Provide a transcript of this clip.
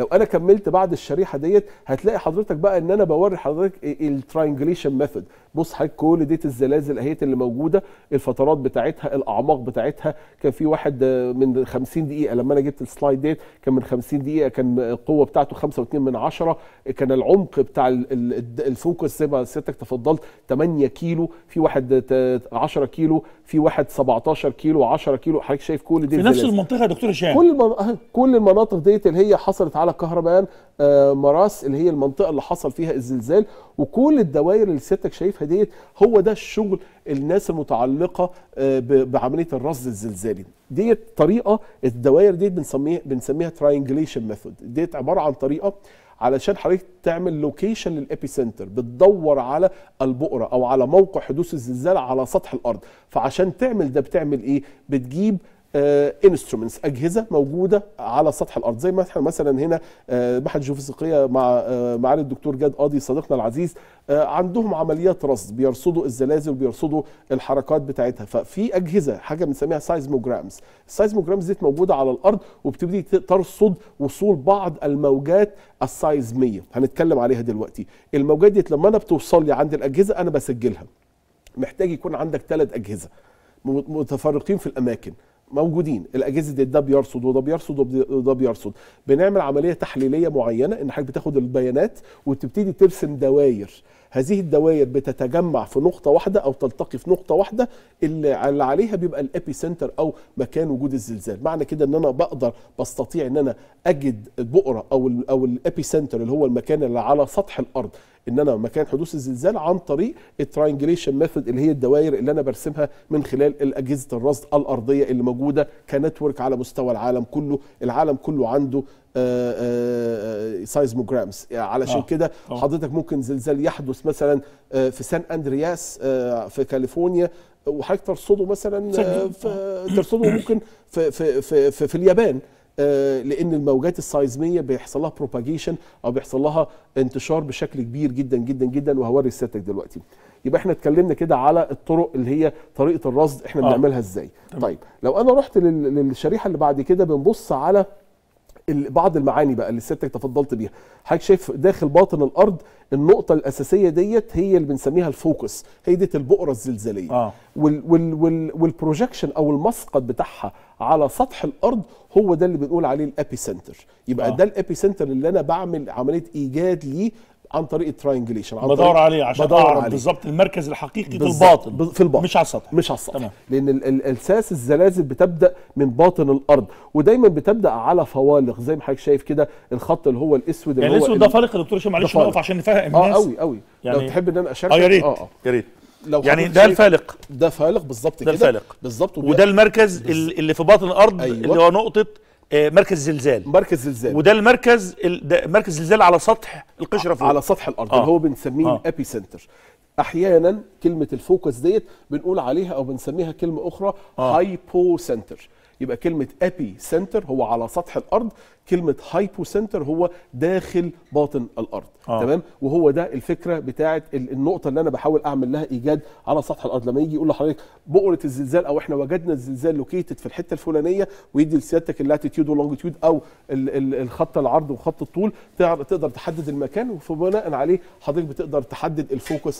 لو انا كملت بعد الشريحه ديت هتلاقي حضرتك بقى ان انا بوري حضرتك الترينجليشن ميثود بص حضرتك كل ديت الزلازل اهيت اللي موجوده الفترات بتاعتها الاعماق بتاعتها كان في واحد من 50 دقيقه لما انا جبت السلايد ديت كان من 50 دقيقه كان القوه بتاعته 5.2 من 10 كان العمق بتاع الفوكس زي ما سيادتك تفضلت 8 كيلو في واحد 10 كيلو في واحد 17 كيلو 10 كيلو حضرتك شايف كل ديت في نفس المنطقه يا دكتور هشام كل كل المناطق ديت اللي هي حصلت على كهربان آه، مراس اللي هي المنطقه اللي حصل فيها الزلزال وكل الدوائر اللي سيادتك شايفها ديت هو ده الشغل الناس المتعلقه آه، بعمليه الرصد الزلزالي ديت طريقه الدوائر ديت بنسميها بنسميها تراينجليشن ميثود ديت عباره عن طريقه علشان حضرتك تعمل لوكيشن للابي سنتر بتدور على البؤره او على موقع حدوث الزلزال على سطح الارض فعشان تعمل ده بتعمل ايه بتجيب انسترومنتس آه، اجهزه موجوده على سطح الارض زي ما احنا مثلا هنا آه، بحث الجيوفيزيقيه مع آه، معالي الدكتور جاد قاضي صديقنا العزيز عندهم عمليات رصد بيرصدوا الزلازل وبيرصدوا الحركات بتاعتها ففي اجهزه حاجه بنسميها سايزموجرامز السايزموجرامز دي موجوده على الارض وبتبتدي ترصد وصول بعض الموجات السايزميه هنتكلم عليها دلوقتي الموجات دي لما انا بتوصل لي عند الاجهزه انا بسجلها محتاج يكون عندك ثلاث اجهزه متفرقين في الاماكن موجودين الاجهزه دي ده بيرصد وده بيرصد وده بيرصد بنعمل عمليه تحليليه معينه ان حضرتك بتاخد البيانات وتبتدي ترسم دواير هذه الدوائر بتتجمع في نقطة واحدة أو تلتقي في نقطة واحدة اللي عليها بيبقى الأبي سنتر أو مكان وجود الزلزال، معنى كده إن أنا بقدر بستطيع إن أنا أجد البؤرة أو أو الأبي سنتر اللي هو المكان اللي على سطح الأرض ان انا مكان حدوث الزلزال عن طريق الترينجليشن ميثود اللي هي الدوائر اللي انا برسمها من خلال اجهزه الرصد الارضيه اللي موجوده كنتورك على مستوى العالم كله العالم كله عنده سايزموجرامز آه، آه، آه، علشان آه. كده حضرتك ممكن زلزال يحدث مثلا في سان اندرياس في كاليفورنيا وحضرتك ترصده مثلا ترصده ممكن في في في, في, في اليابان آه، لان الموجات السايزميه بيحصل لها بروباجيشن او بيحصل لها انتشار بشكل كبير جدا جدا جدا وهوري سيادتك دلوقتي يبقى احنا اتكلمنا كده على الطرق اللي هي طريقه الرصد احنا آه. بنعملها ازاي طيب لو انا رحت للشريحه اللي بعد كده بنبص على بعض المعاني بقى اللي سيادتك تفضلت بيها حضرتك شايف داخل باطن الارض النقطه الاساسيه ديت هي اللي بنسميها الفوكس هي ديت البؤره الزلزاليه آه. وال وال وال والبروجكشن او المسقط بتاعها على سطح الارض هو ده اللي بنقول عليه الابي سنتر يبقى آه. ده الابي سنتر اللي انا بعمل عمليه ايجاد ليه عن طريق التراينجليشن بدور عليه عشان بدور اعرف بالظبط المركز الحقيقي في الباطن في الباطن مش على السطح مش على السطح تمام. لان الاساس الزلازل بتبدا من باطن الارض ودايما بتبدا على فوالق زي ما حضرتك شايف كده الخط اللي هو الاسود اللي يعني هو الاسود ده فالق يا دكتور هشام معلش نقف عشان نفهم آه، الناس اه قوي قوي يعني لو تحب ان انا اشرح اه يا ريت اه, آه. يا ريت لو يعني ده الفالق ده فالق بالظبط كده ده الفالق بالظبط وده المركز اللي في باطن الارض اللي أيوة. هو نقطه آه، مركز زلزال مركز زلزال وده المركز مركز زلزال على سطح القشره فوق على سطح الارض آه. اللي هو بنسميه آه. الابي سنتر احيانا كلمه الفوكس ديت بنقول عليها او بنسميها كلمه اخرى آه. هايبو سنتر يبقى كلمه ابي سنتر هو على سطح الارض كلمه هايبو سنتر هو داخل باطن الارض آه. تمام وهو ده الفكره بتاعه النقطه اللي انا بحاول اعمل لها ايجاد على سطح الارض لما يجي يقول لحضرتك بؤره الزلزال او احنا وجدنا الزلزال لوكيتد في الحته الفلانيه ويدي لسيادتك اللاتيتيود واللونجيتيود او الخط العرض وخط الطول تقدر تحدد المكان وبناء عليه حضرتك بتقدر تحدد الفوكس